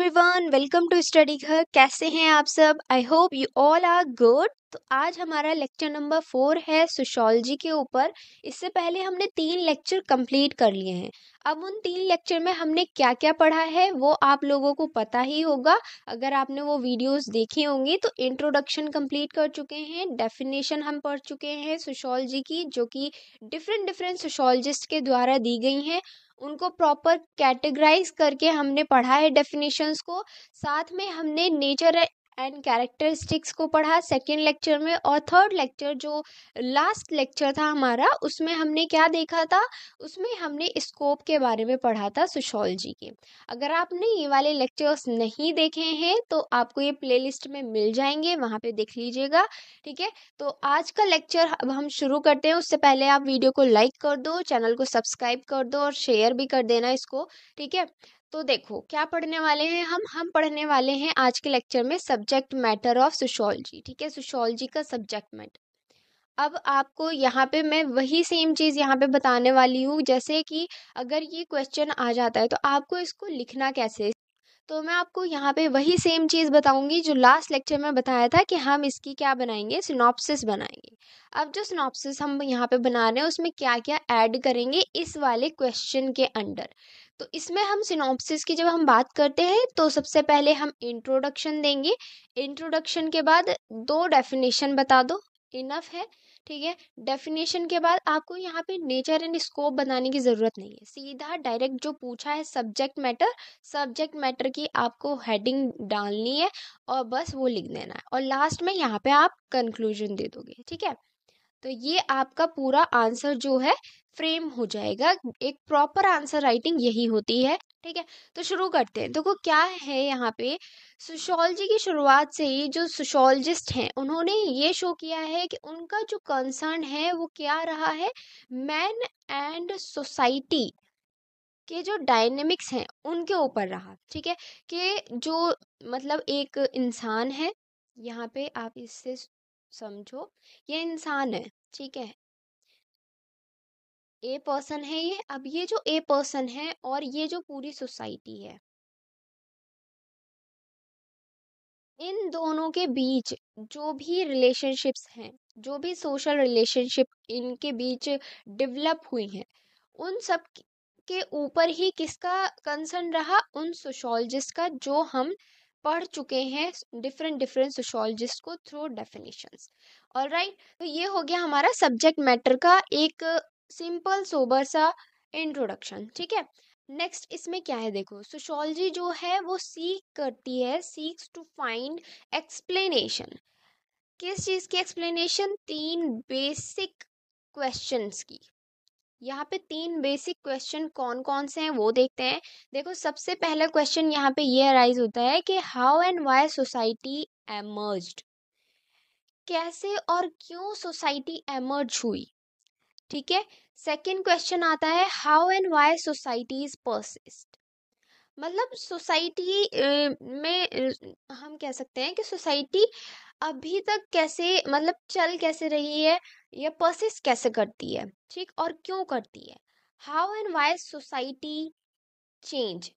everyone welcome to study घर कैसे हैं आप सब I hope you all are good तो आज हमारा लेक्चर नंबर फोर है सोशोलॉजी के ऊपर इससे पहले हमने तीन लेक्चर कंप्लीट कर लिए हैं अब उन तीन लेक्चर में हमने क्या क्या पढ़ा है वो आप लोगों को पता ही होगा अगर आपने वो वीडियोस देखी होंगी तो इंट्रोडक्शन कंप्लीट कर चुके हैं डेफिनेशन हम पढ़ चुके हैं सोशोलॉजी की जो कि डिफरेंट डिफरेंट सोशोलॉजिस्ट के द्वारा दी गई हैं उनको प्रॉपर कैटेगराइज करके हमने पढ़ा है डेफिनेशंस को साथ में हमने नेचर एंड कैरेक्टरिस्टिक्स को पढ़ा सेकेंड लेक्चर में और थर्ड लेक्चर जो लास्ट लेक्चर था हमारा उसमें हमने क्या देखा था उसमें हमने स्कोप के बारे में पढ़ा था सोशोलॉजी जी के अगर आपने ये वाले लेक्चर्स नहीं देखे हैं तो आपको ये प्लेलिस्ट में मिल जाएंगे वहाँ पे देख लीजिएगा ठीक है तो आज का लेक्चर अब हम शुरू करते हैं उससे पहले आप वीडियो को लाइक कर दो चैनल को सब्सक्राइब कर दो और शेयर भी कर देना इसको ठीक है तो देखो क्या पढ़ने वाले हैं हम हम पढ़ने वाले हैं आज के लेक्चर में सब्जेक्ट मैटर ऑफ सोशोलॉजी ठीक है सोशोलॉजी का सब्जेक्ट मैटर अब आपको यहाँ पे मैं वही सेम चीज़ यहाँ पे बताने वाली हूँ जैसे कि अगर ये क्वेश्चन आ जाता है तो आपको इसको लिखना कैसे तो मैं आपको यहाँ पे वही सेम चीज़ बताऊंगी जो लास्ट लेक्चर में बताया था कि हम इसकी क्या बनाएंगे सिनॉप्सिस बनाएंगे अब जो सिनॉप्सिस हम यहाँ पे बना रहे हैं उसमें क्या क्या ऐड करेंगे इस वाले क्वेश्चन के अंडर तो इसमें हम सिनॉप्सिस की जब हम बात करते हैं तो सबसे पहले हम इंट्रोडक्शन देंगे इंट्रोडक्शन के बाद दो डेफिनेशन बता दो इनफ है ठीक है डेफिनेशन के बाद आपको यहाँ पे नेचर एंड स्कोप बनाने की ज़रूरत नहीं है सीधा डायरेक्ट जो पूछा है सब्जेक्ट मैटर सब्जेक्ट मैटर की आपको हेडिंग डालनी है और बस वो लिख देना है और लास्ट में यहाँ पे आप कंक्लूजन दे दोगे ठीक है तो ये आपका पूरा आंसर जो है फ्रेम हो जाएगा एक प्रॉपर आंसर राइटिंग यही होती है ठीक है तो शुरू करते हैं देखो क्या है यहाँ पे सोशोलॉजी की शुरुआत से ही जो सोशोलॉजिस्ट हैं उन्होंने ये शो किया है कि उनका जो कंसर्न है वो क्या रहा है मैन एंड सोसाइटी के जो डायनेमिक्स हैं उनके ऊपर रहा ठीक है कि जो मतलब एक इंसान है यहाँ पे आप इससे समझो ये इंसान है ठीक है ए पर्सन है ये अब ये जो ए पर्सन है और ये जो पूरी सोसाइटी है इन दोनों के बीच जो भी रिलेशनशिप्स हैं जो भी सोशल रिलेशनशिप इनके बीच डेवलप हुई हैं उन सब के ऊपर ही किसका कंसर्न रहा उन सोशोलॉजिस्ट का जो हम पढ़ चुके हैं डिफरेंट डिफरेंट सोशोलॉजिस्ट को थ्रू डेफिनेशंस ऑल राइट तो ये हो गया हमारा सब्जेक्ट मैटर का एक सिंपल सोबर सा इंट्रोडक्शन ठीक है नेक्स्ट इसमें क्या है देखो सोशोलॉजी जो है वो सीख करती है सीक्स टू फाइंड एक्सप्लेनेशन किस चीज़ की एक्सप्लेनेशन तीन बेसिक क्वेश्चंस की यहाँ पे तीन बेसिक क्वेश्चन कौन कौन से हैं वो देखते हैं देखो सबसे पहला क्वेश्चन यहाँ पे ये अराइज होता है कि how and why society emerge कैसे और क्यों सोसाइटी एमर्ज हुई ठीक है सेकेंड क्वेश्चन आता है how and why is persist मतलब सोसाइटी में हम कह सकते हैं कि सोसाइटी अभी तक कैसे मतलब चल कैसे रही है या परसिस्ट कैसे करती है ठीक और क्यों करती है how and why society change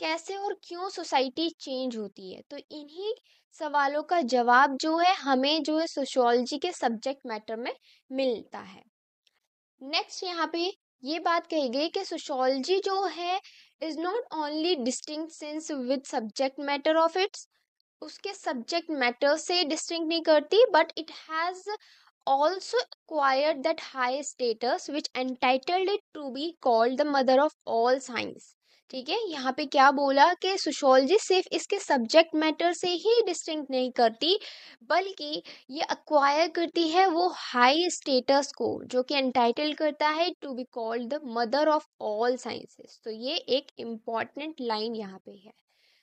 कैसे और क्यों सोसाइटी चेंज होती है तो इन्हीं सवालों का जवाब जो है हमें जो है सोशोलॉजी के सब्जेक्ट मैटर में मिलता है नेक्स्ट यहाँ पे ये बात कही गई कि सोशोलॉजी जो है is not only distinguishes with subject matter of its उसके सब्जेक्ट मैटर से डिस्टिंग नहीं करती but it has also acquired that high status which entitled it to be called the mother of all science ठीक है यहाँ पे क्या बोला कि सोशोलॉजी सिर्फ इसके सब्जेक्ट मैटर से ही डिस्टिंग नहीं करती बल्कि ये अक्वायर करती है वो हाई स्टेटस को जो कि एंटाइटल करता है to be called the mother of all sciences तो ये एक इम्पॉर्टेंट लाइन यहाँ पे है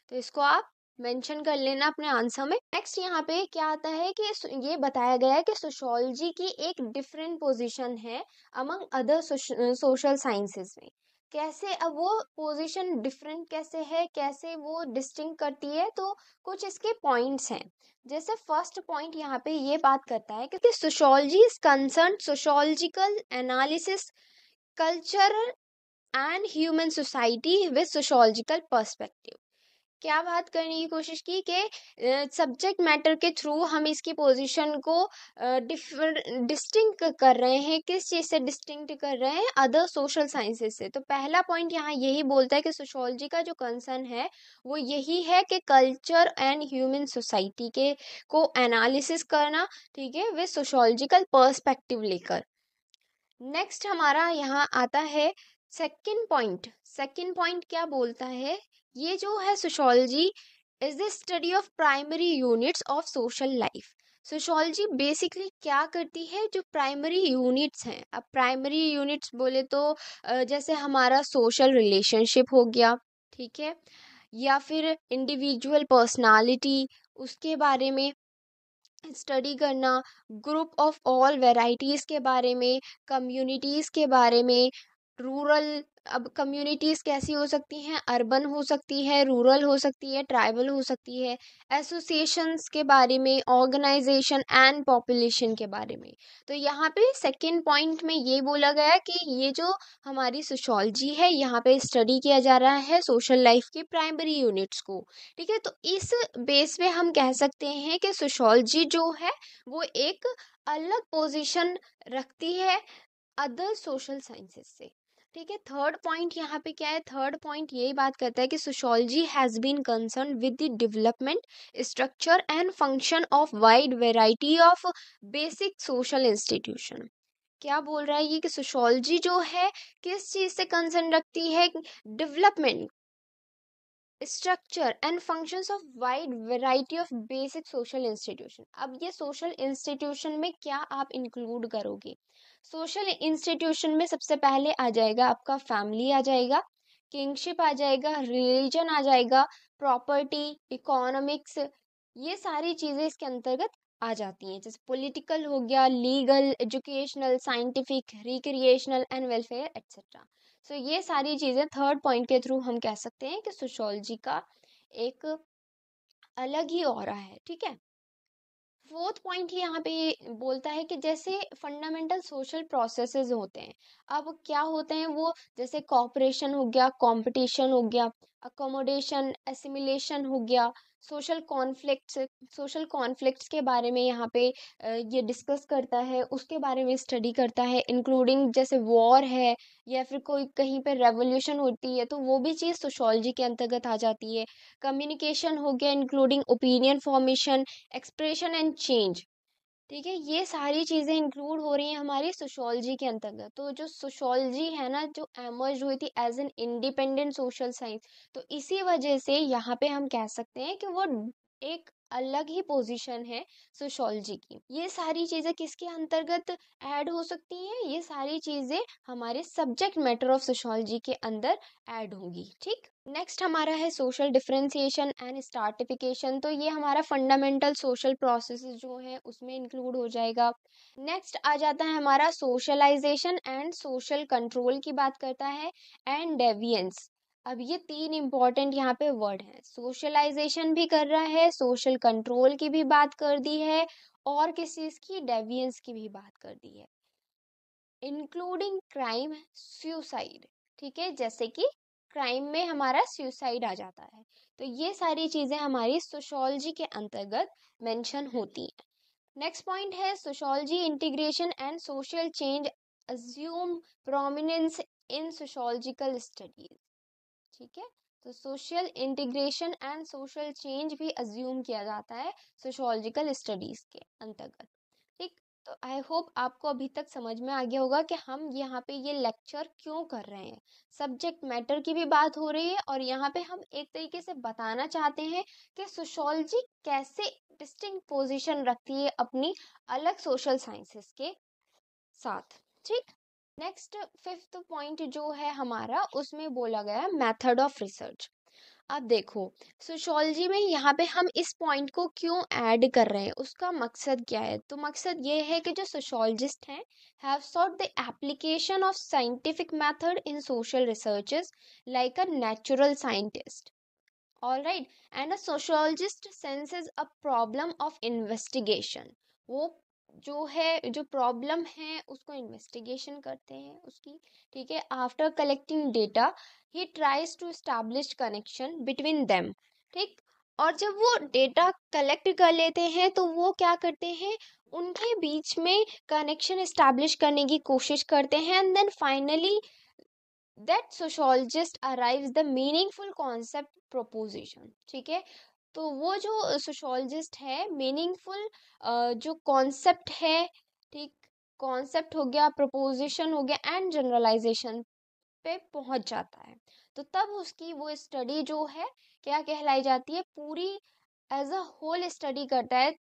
तो इसको आप मेंशन कर लेना अपने आंसर में नेक्स्ट यहाँ पे क्या आता है कि ये बताया गया है कि सोशोलॉजी की एक डिफरेंट पोजिशन है अमंग अदर सोशल साइंसेज में कैसे अब वो पोजीशन डिफरेंट कैसे है कैसे वो डिस्टिंग करती है तो कुछ इसके पॉइंट्स हैं जैसे फर्स्ट पॉइंट यहाँ पे ये बात करता है क्योंकि sociology is concern sociological analysis culture and human society with sociological perspective क्या बात करने की कोशिश की कि सब्जेक्ट मैटर के थ्रू हम इसकी पोजीशन को डिफर डिस्टिंक्ट कर रहे हैं किस चीज़ से डिस्टिंक्ट कर रहे हैं अदर सोशल साइंसेस से तो पहला पॉइंट यहाँ यही बोलता है कि सोशोलॉजी का जो कंसर्न है वो यही है कि कल्चर एंड ह्यूमन सोसाइटी के को एनालिसिस करना ठीक है विथ सोशोलॉजिकल पर्स्पेक्टिव लेकर नेक्स्ट हमारा यहाँ आता है सेकेंड पॉइंट सेकेंड पॉइंट क्या बोलता है ये जो है sociology is the study of primary units of social life sociology basically क्या करती है जो प्राइमरी यूनिट्स हैं अब प्राइमरी यूनिट्स बोले तो जैसे हमारा सोशल रिलेशनशिप हो गया ठीक है या फिर इंडिविजुअल पर्सनालिटी उसके बारे में स्टडी करना ग्रुप ऑफ ऑल वेराइटीज़ के बारे में कम्युनिटीज़ के बारे में रूरल अब कम्युनिटीज़ कैसी हो सकती हैं अर्बन हो सकती है रूरल हो सकती है ट्राइबल हो सकती है एसोसिएशंस के बारे में ऑर्गेनाइजेशन एंड पॉपुलेशन के बारे में तो यहाँ पे सेकेंड पॉइंट में ये बोला गया कि ये जो हमारी सोशोलॉजी है यहाँ पे स्टडी किया जा रहा है सोशल लाइफ के प्राइमरी यूनिट्स को ठीक है तो इस बेस पे हम कह सकते हैं कि सोशोलॉजी जो है वो एक अलग पोजिशन रखती है अदर सोशल साइंसेस से ठीक है थर्ड पॉइंट यहाँ पे क्या है थर्ड पॉइंट यही बात करता है कि sociology has been concern with the development structure and function of wide variety of basic social institution क्या बोल रहा है ये कि सोशोलॉजी जो है किस चीज़ से कंसर्न रखती है development structure and functions of wide variety of basic social institution अब ये सोशल इंस्टीट्यूशन में क्या आप इंक्लूड करोगे सोशल इंस्टीट्यूशन में सबसे पहले आ जाएगा आपका फैमिली आ जाएगा किंगशिप आ जाएगा रिलीजन आ जाएगा प्रॉपर्टी इकोनॉमिक्स ये सारी चीज़ें इसके अंतर्गत आ जाती हैं जैसे पॉलिटिकल हो गया legal educational scientific recreational and welfare etcetera so so, ये सारी चीज़ें थर्ड पॉइंट के थ्रू हम कह सकते हैं कि सोशोलॉजी का एक अलग ही और है ठीक है फोर्थ पॉइंट ही यहाँ पे बोलता है कि जैसे फंडामेंटल सोशल प्रोसेसेस होते हैं अब क्या होते हैं वो जैसे कॉपरेशन हो गया कंपटीशन हो गया अकोमोडेशन एसिमिलेशन हो गया सोशल कॉन्फ्लिक्ट सोशल कॉन्फ्लिक्ट्स के बारे में यहाँ पे ये डिस्कस करता है उसके बारे में स्टडी करता है इंक्लूडिंग जैसे वॉर है या फिर कोई कहीं पे रेवोल्यूशन होती है तो वो भी चीज़ सोशोलॉजी के अंतर्गत आ जाती है कम्युनिकेशन हो गया including opinion formation expression and change ठीक है ये सारी चीज़ें इंक्लूड हो रही हैं हमारी सोशोलॉजी के अंतर्गत तो जो सोशोलॉजी है ना जो एमर्ज हुई थी as an independent social science तो इसी वजह से यहाँ पे हम कह सकते हैं कि वो एक अलग ही पोजीशन है सोशोलॉजी की ये सारी चीज़ें किसके अंतर्गत ऐड हो सकती हैं ये सारी चीज़ें हमारे सब्जेक्ट मैटर ऑफ सोशोलॉजी के अंदर ऐड होंगी ठीक नेक्स्ट हमारा है सोशल डिफ्रेंसिएशन एंड स्टार्टिफिकेशन तो ये हमारा फंडामेंटल सोशल प्रोसेस जो है उसमें इंक्लूड हो जाएगा नेक्स्ट आ जाता है हमारा सोशलाइजेशन एंड सोशल कंट्रोल की बात करता है एंड डेवियंस अब ये तीन इम्पॉर्टेंट यहाँ पे वर्ड हैं सोशलाइजेशन भी कर रहा है सोशल कंट्रोल की भी बात कर दी है और किस चीज़ की डेवियंस की भी बात कर दी है इंक्लूडिंग क्राइम सुसाइड ठीक है जैसे कि क्राइम में हमारा सुसाइड आ जाता है तो ये सारी चीज़ें हमारी सोशोलॉजी के अंतर्गत मेंशन होती हैं नेक्स्ट पॉइंट है sociology integration and social change assume prominence in sociological studies ठीक है तो social integration and social change भी अज्यूम किया जाता है सोशोलॉजिकल स्टडीज़ के अंतर्गत ठीक तो आई होप आपको अभी तक समझ में आ गया होगा कि हम यहाँ पे ये लेक्चर क्यों कर रहे हैं सब्जेक्ट मैटर की भी बात हो रही है और यहाँ पे हम एक तरीके से बताना चाहते हैं कि सोशोलॉजी कैसे डिस्टिंग पोजिशन रखती है अपनी अलग सोशल साइंसेस के साथ ठीक नेक्स्ट फिफ्थ पॉइंट जो है हमारा उसमें बोला गया है मैथड ऑफ रिसर्च अब देखो सोशोलॉजी में यहाँ पे हम इस पॉइंट को क्यों ऐड कर रहे हैं उसका मकसद क्या है तो मकसद ये है कि जो सोशोलॉजिस्ट हैं have sought the application of scientific method in social researches like a natural scientist all right and a sociologist senses a problem of investigation वो जो है जो प्रॉब्लम है उसको इन्वेस्टिगेशन करते हैं उसकी ठीक है after collecting data he tries to establish connection between them ठीक और जब वो डेटा कलेक्ट कर लेते हैं तो वो क्या करते हैं उनके बीच में कनेक्शन इस्टेब्लिश करने की कोशिश करते हैं and then finally that sociologist arrive the meaningful concept proposition ठीक है तो वो जो सोशोलॉजिस्ट है मीनिंगफुल जो कॉन्सेप्ट है ठीक कॉन्सेप्ट हो गया प्रपोजिशन हो गया एंड जनरलाइजेशन पे पहुंच जाता है तो तब उसकी वो स्टडी जो है क्या कहलाई जाती है पूरी एज अ होल स्टडी करता है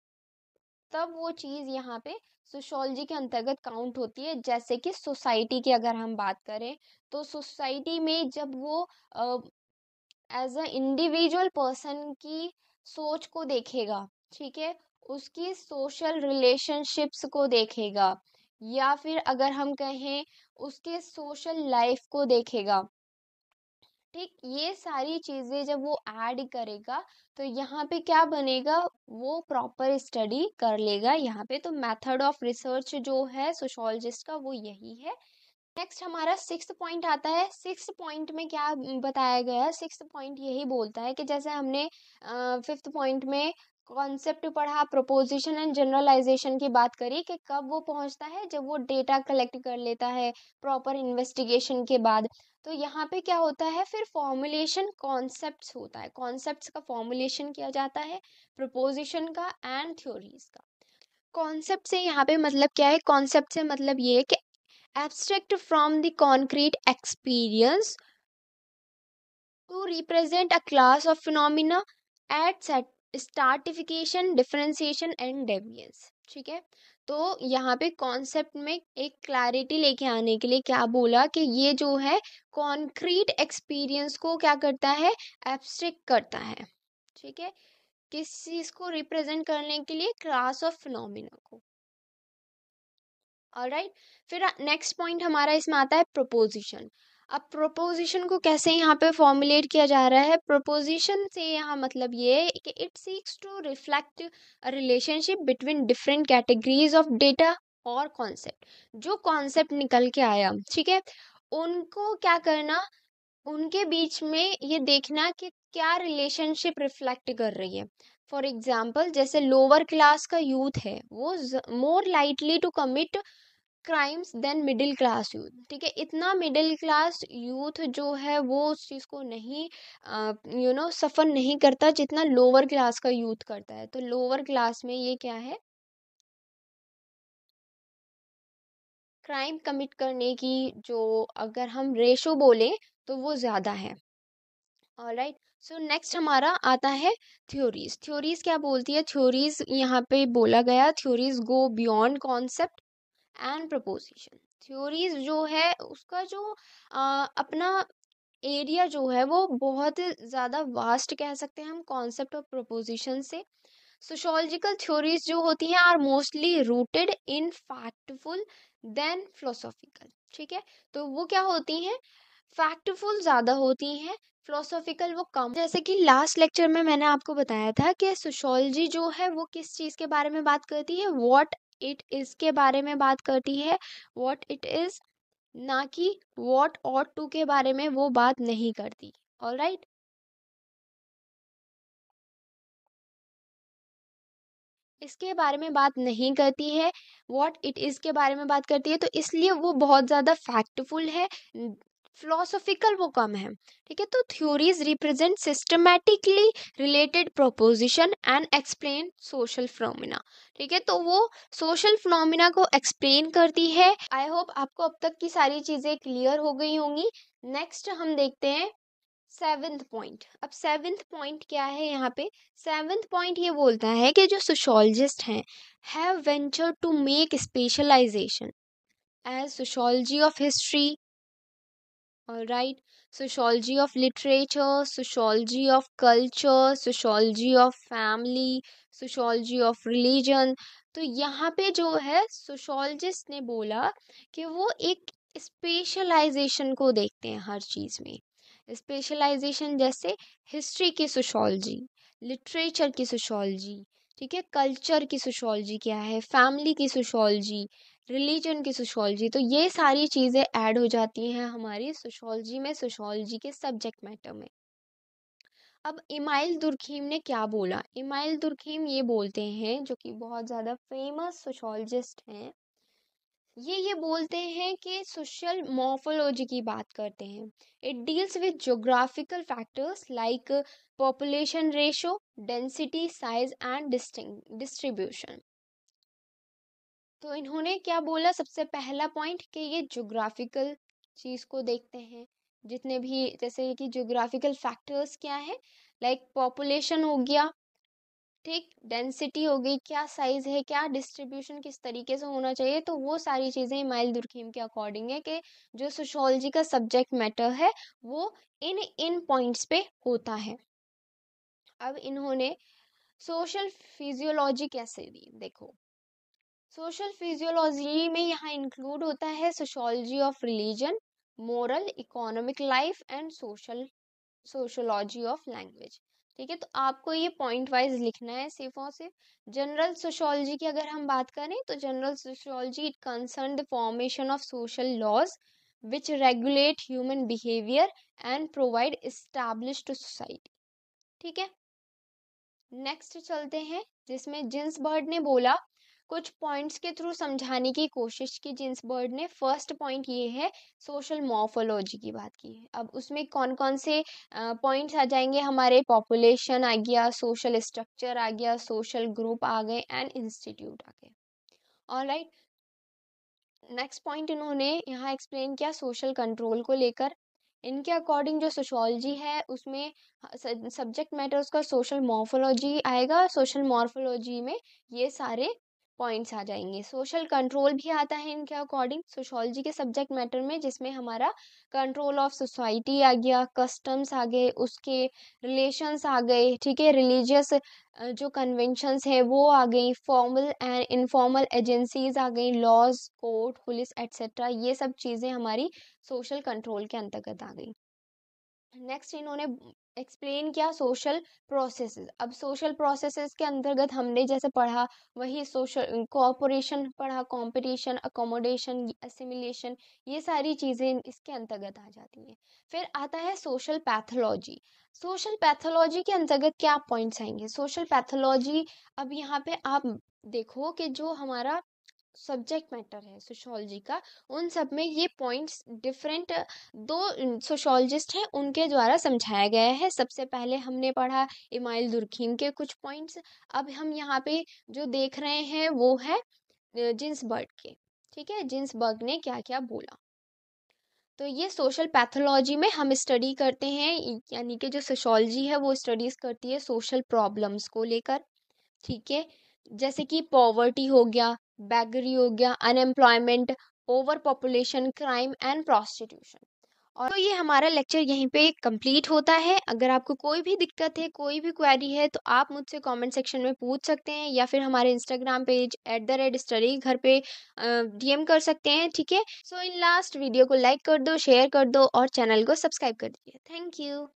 तब वो चीज़ यहाँ पे सोशोलॉजी के अंतर्गत काउंट होती है जैसे कि सोसाइटी की अगर हम बात करें तो सोसाइटी में जब वो एज अ इंडिविजुअल पर्सन की सोच को देखेगा ठीक है उसकी सोशल रिलेशनशिप्स को देखेगा या फिर अगर हम कहें उसके सोशल लाइफ को देखेगा ठीक ये सारी चीज़ें जब वो ऐड करेगा तो यहाँ पे क्या बनेगा वो प्रॉपर स्टडी कर लेगा यहाँ पे तो मेथड ऑफ रिसर्च जो है सोशोलॉजिस्ट का वो यही है नेक्स्ट हमारा सिक्स पॉइंट आता है सिक्स पॉइंट में क्या बताया गया है सिक्स पॉइंट यही बोलता है कि जैसे हमने फिफ्थ पॉइंट में कॉन्सेप्ट पढ़ा प्रोपोजिशन एंड जनरलाइजेशन की बात करी कि कब वो पहुंचता है जब वो डेटा कलेक्ट कर लेता है प्रॉपर इन्वेस्टिगेशन के बाद तो यहाँ पे क्या होता है फिर फॉर्मुलेशन कॉन्सेप्ट्स होता है कॉन्सेप्ट्स का फॉर्मुलेशन किया जाता है प्रोपोजिशन का एंड थ्योरीज का कॉन्सेप्ट से यहाँ पे मतलब क्या है कॉन्सेप्ट से मतलब ये कि abstract from the concrete experience to represent a class of phenomena at stratification differentiation and deviance ठीक है तो यहाँ पे कॉन्सेप्ट में एक क्लैरिटी लेके आने के लिए क्या बोला कि ये जो है कॉन्क्रीट एक्सपीरियंस को क्या करता है एब्स्ट्रिक्ट करता है ठीक है किस चीज़ को रिप्रेजेंट करने के लिए क्लास ऑफ फिनोमिना को और राइट फिर नेक्स्ट पॉइंट हमारा इसमें आता है प्रोपोजिशन अब प्रोपोजिशन को कैसे यहाँ पे फॉर्मुलेट किया जा रहा है प्रोपोजिशन से यहाँ मतलब ये कि it seeks to reflect relationship between different categories of data और कॉन्सेप्ट जो कॉन्सेप्ट निकल के आया ठीक है उनको क्या करना उनके बीच में ये देखना कि क्या रिलेशनशिप रिफ्लेक्ट कर रही है फॉर एग्जाम्पल जैसे लोअर क्लास का यूथ है वो more likely to commit crimes than middle class youth ठीक है इतना मिडिल क्लास यूथ जो है वो उस चीज़ को नहीं यू नो सफ़र नहीं करता जितना लोअर क्लास का यूथ करता है तो लोअर क्लास में ये क्या है क्राइम कमिट करने की जो अगर हम रेशो बोलें तो वो ज़्यादा है ऑल राइट सो नेक्स्ट हमारा आता है थ्योरीज थ्योरीज क्या बोलती है थ्योरीज यहाँ पे बोला गया theories go beyond concept and proposition theories जो है उसका जो आ, अपना एरिया जो है वो बहुत ज़्यादा वास्ट कह सकते हैं हम कॉन्सेप्ट ऑफ प्रपोजिशन से सोशोलॉजिकल थ्योरीज जो होती हैं are mostly rooted in factful than philosophical ठीक है तो वो क्या होती हैं फैक्टफुल ज़्यादा होती हैं फिलोसॉफिकल वो कम जैसे कि लास्ट लेक्चर में मैंने आपको बताया था कि सोशोलॉजी जो है वो किस चीज़ के बारे में बात करती है वॉट इट इज़ के बारे में बात करती है वॉट इट इज़ ना कि वॉट और टू के बारे में वो बात नहीं करती ऑल राइट इसके बारे में बात नहीं करती है वॉट इट इज़ के बारे में बात करती है तो इसलिए वो बहुत ज़्यादा फैक्टफुल है फिलोसॉफिकल वो कम है ठीक है तो theories represent systematically related proposition and explain social phenomena ठीक है तो वो सोशल फिनोमिना को एक्सप्लेन करती है आई होप आपको अब तक की सारी चीज़ें क्लियर हो गई होंगी नेक्स्ट हम देखते हैं सेवेंथ पॉइंट अब सेवेंथ पॉइंट क्या है यहाँ पे सेवेंथ पॉइंट ये बोलता है कि जो सोशोलॉजिस्ट हैं have venture to make specialization as sociology of history right sociology of literature sociology of culture sociology of family sociology of religion तो यहाँ पे जो है सोशोलॉजिस्ट ने बोला कि वो एक स्पेशलाइजेशन को देखते हैं हर चीज़ में स्पेशलाइजेशन जैसे हिस्ट्री की सोशोलॉजी लिटरेचर की सोशोलॉजी ठीक है कल्चर की सोशोलॉजी क्या है फैमिली की सोशोलॉजी रिलीजन की सोशोलॉजी तो ये सारी चीज़ें ऐड हो जाती हैं हमारी सोशोलॉजी में सोशोलॉजी के सब्जेक्ट मैटर में अब इमाइल दुर्खीम ने क्या बोला इमाइल दुर्खीम ये बोलते हैं जो कि बहुत ज़्यादा फेमस सोशोलॉजिस्ट हैं ये ये बोलते हैं कि सोशल मोफोलॉजी की बात करते हैं it deals with geographical factors like population ratio density size and distinct distribution तो इन्होंने क्या बोला सबसे पहला पॉइंट कि ये जोग्राफिकल चीज़ को देखते हैं जितने भी जैसे कि जोग्राफिकल फैक्टर्स क्या हैं लाइक पॉपुलेशन हो गया ठीक डेंसिटी हो गई क्या साइज़ है क्या डिस्ट्रीब्यूशन किस तरीके से होना चाहिए तो वो सारी चीज़ें माइल दुर्खीम के अकॉर्डिंग है कि जो सोशोलॉजी का सब्जेक्ट मैटर है वो इन इन पॉइंट्स पे होता है अब इन्होंने सोशल फिजियोलॉजी कैसे दी देखो सोशल फिजियोलॉजी में यहाँ इंक्लूड होता है sociology of religion moral economic life and social sociology of language ठीक है तो आपको ये पॉइंट वाइज लिखना है सिर्फ और सिर्फ जनरल सोशोलॉजी की अगर हम बात करें तो general sociology it concern the formation of social laws which regulate human behaviour and provide establish to society ठीक है नेक्स्ट चलते हैं जिसमें जिन्स बर्ड ने बोला कुछ पॉइंट्स के थ्रू समझाने की कोशिश की जिन्स बर्ड ने फर्स्ट पॉइंट ये है सोशल मॉर्फोलॉजी की बात की है अब उसमें कौन कौन से पॉइंट्स आ जाएंगे हमारे पॉपुलेशन आ गया सोशल स्ट्रक्चर आ गया सोशल ग्रुप आ गए एंड इंस्टीट्यूट आ गए ऑल राइट नेक्स्ट पॉइंट इन्होंने यहाँ एक्सप्लेन किया सोशल कंट्रोल को लेकर इनके अकॉर्डिंग जो सोशोलॉजी है उसमें सब्जेक्ट मैटर उसका सोशल मॉर्फोलॉजी आएगा सोशल मॉर्फोलॉजी में ये सारे पॉइंट्स आ जाएंगे सोशल कंट्रोल भी आता है इनके अकॉर्डिंग सोशोलॉजी के सब्जेक्ट मैटर में जिसमें हमारा कंट्रोल ऑफ सोसाइटी आ गया कस्टम्स आ गए उसके रिलेशंस आ गए ठीक है रिलीजियस जो कन्वेंशंस है वो आ गई फॉर्मल एंड इनफॉर्मल एजेंसीज आ गई लॉज कोर्ट पुलिस एट्सेट्रा ये सब चीज़ें हमारी सोशल कंट्रोल के अंतर्गत आ गई नेक्स्ट इन्होंने एक्सप्लेन किया सोशल प्रोसेसेस अब सोशल प्रोसेसेस के अंतर्गत हमने जैसे पढ़ा वही सोशल कोऑपरेशन पढ़ा कंपटीशन अकोमोडेशन असिमिलेशन ये सारी चीज़ें इसके अंतर्गत आ जाती हैं फिर आता है सोशल पैथोलॉजी सोशल पैथोलॉजी के अंतर्गत क्या पॉइंट्स आएंगे सोशल पैथोलॉजी अब यहाँ पे आप देखो कि जो हमारा सब्जेक्ट मैटर है सोशोलॉजी का उन सब में ये पॉइंट्स डिफरेंट दो सोशोलॉजिस्ट हैं उनके द्वारा समझाया गया है सबसे पहले हमने पढ़ा इमाइल दुर्खीम के कुछ पॉइंट्स अब हम यहाँ पे जो देख रहे हैं वो है जिन्सबर्ग के ठीक है जिन्स बर्ग ने क्या क्या बोला तो ये सोशल पैथोलॉजी में हम स्टडी करते हैं यानी कि जो सोशोलॉजी है वो स्टडीज़ करती है सोशल प्रॉब्लम्स को लेकर ठीक है जैसे कि पॉवर्टी हो गया बैगरी हो गया unemployment over population crime and prostitution और तो ये हमारा लेक्चर यहीं पे कंप्लीट होता है अगर आपको कोई भी दिक्कत है कोई भी क्वेरी है तो आप मुझसे कमेंट सेक्शन में पूछ सकते हैं या फिर हमारे Instagram page at the rate study घर पे डीएम कर सकते हैं ठीक है सो इन लास्ट वीडियो को लाइक कर दो शेयर कर दो और चैनल को सब्सक्राइब कर दीजिए थैंक यू